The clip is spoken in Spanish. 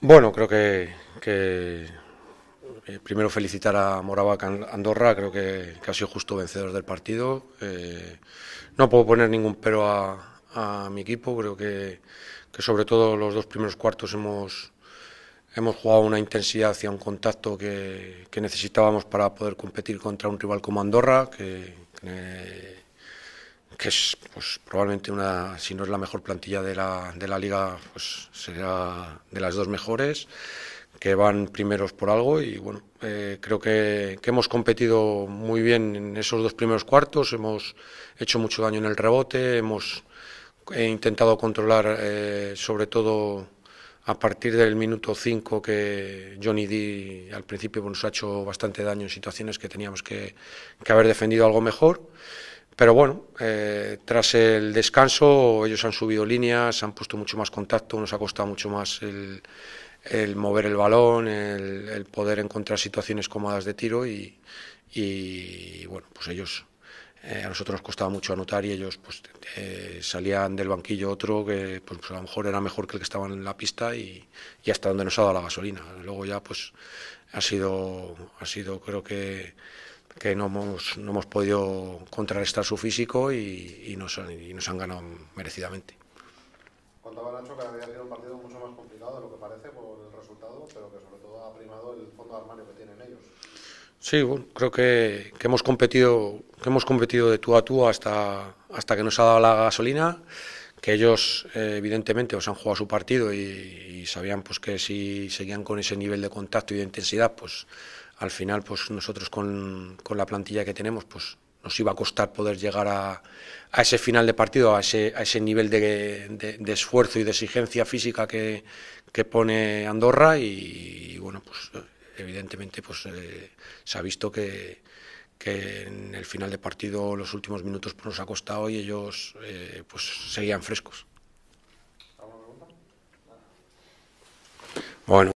Bueno, creo que, eh, primero felicitar a Moravac Andorra, creo que, ha sido justo vencedor del partido. Eh, no puedo poner ningún pero a, mi equipo, creo que, sobre todo los dos primeros cuartos hemos, hemos jugado una intensidad hacia un contacto que, necesitábamos para poder competir contra un rival como Andorra, que, que es pues, probablemente una, si no es la mejor plantilla de la, de la liga, pues será de las dos mejores, que van primeros por algo y bueno, eh, creo que, que, hemos competido muy bien en esos dos primeros cuartos, hemos hecho mucho daño en el rebote, hemos intentado controlar eh, sobre todo a partir del minuto 5 que Johnny D al principio nos ha hecho bastante daño en situaciones que teníamos que, que haber defendido algo mejor. Pero bueno, eh, tras el descanso ellos han subido líneas, han puesto mucho más contacto, nos ha costado mucho más el, mover el balón, el, poder encontrar situaciones cómodas de tiro y, bueno, pues ellos, eh, a nosotros nos costaba mucho anotar y ellos pues eh, salían del banquillo otro que pues, a lo mejor era mejor que el que estaba en la pista y, ya hasta donde nos ha dado la gasolina. Luego ya pues ha sido, ha sido creo que que no hemos, no hemos podido contrarrestar su físico y, y, nos, y nos han ganado merecidamente. Contaba Nacho que había sido un partido mucho más complicado de lo que parece por el resultado, pero que sobre todo ha primado el fondo de armario que tienen ellos. Sí, bueno, creo que, que, hemos competido, que hemos competido de tú a tú hasta, hasta que nos ha dado la gasolina, que ellos eh, evidentemente os han jugado su partido y, sabían pues que si seguían con ese nivel de contacto y de intensidad, pues al final pues nosotros con, la plantilla que tenemos pues nos iba a costar poder llegar a, ese final de partido, a ese, a ese nivel de, esfuerzo y de exigencia física que, pone Andorra y, bueno, pues evidentemente pues eh, se ha visto que, en el final de partido los últimos minutos pues, nos ha costado y ellos eh, pues seguían frescos. Bueno.